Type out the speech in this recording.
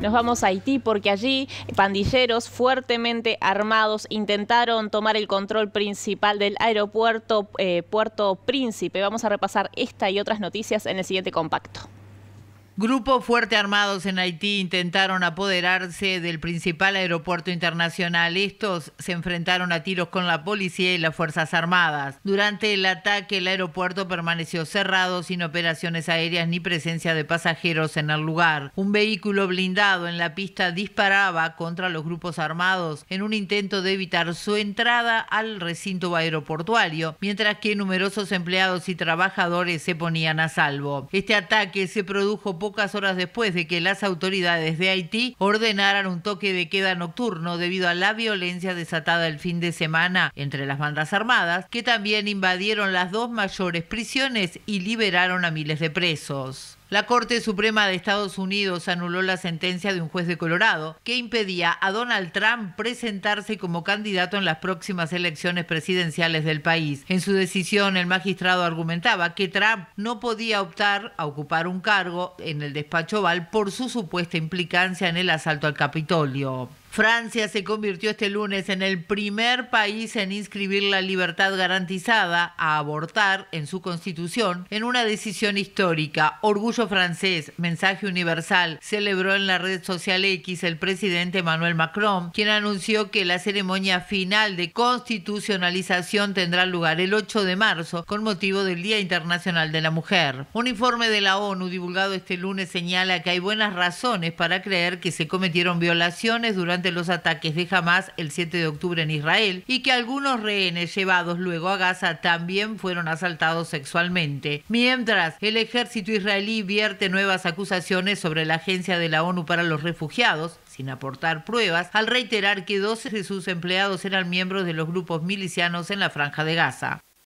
Nos vamos a Haití porque allí pandilleros fuertemente armados intentaron tomar el control principal del aeropuerto eh, Puerto Príncipe. Vamos a repasar esta y otras noticias en el siguiente compacto. Grupos fuerte armados en Haití intentaron apoderarse del principal aeropuerto internacional. Estos se enfrentaron a tiros con la policía y las Fuerzas Armadas. Durante el ataque, el aeropuerto permaneció cerrado sin operaciones aéreas ni presencia de pasajeros en el lugar. Un vehículo blindado en la pista disparaba contra los grupos armados en un intento de evitar su entrada al recinto aeroportuario, mientras que numerosos empleados y trabajadores se ponían a salvo. Este ataque se produjo por pocas horas después de que las autoridades de Haití ordenaran un toque de queda nocturno debido a la violencia desatada el fin de semana entre las bandas armadas, que también invadieron las dos mayores prisiones y liberaron a miles de presos. La Corte Suprema de Estados Unidos anuló la sentencia de un juez de Colorado que impedía a Donald Trump presentarse como candidato en las próximas elecciones presidenciales del país. En su decisión, el magistrado argumentaba que Trump no podía optar a ocupar un cargo en el despacho Oval por su supuesta implicancia en el asalto al Capitolio. Francia se convirtió este lunes en el primer país en inscribir la libertad garantizada a abortar en su constitución en una decisión histórica. Orgullo francés, mensaje universal, celebró en la red social X el presidente Emmanuel Macron, quien anunció que la ceremonia final de constitucionalización tendrá lugar el 8 de marzo con motivo del Día Internacional de la Mujer. Un informe de la ONU divulgado este lunes señala que hay buenas razones para creer que se cometieron violaciones durante los ataques de Hamas el 7 de octubre en Israel y que algunos rehenes llevados luego a Gaza también fueron asaltados sexualmente. Mientras, el ejército israelí vierte nuevas acusaciones sobre la Agencia de la ONU para los Refugiados, sin aportar pruebas, al reiterar que 12 de sus empleados eran miembros de los grupos milicianos en la franja de Gaza.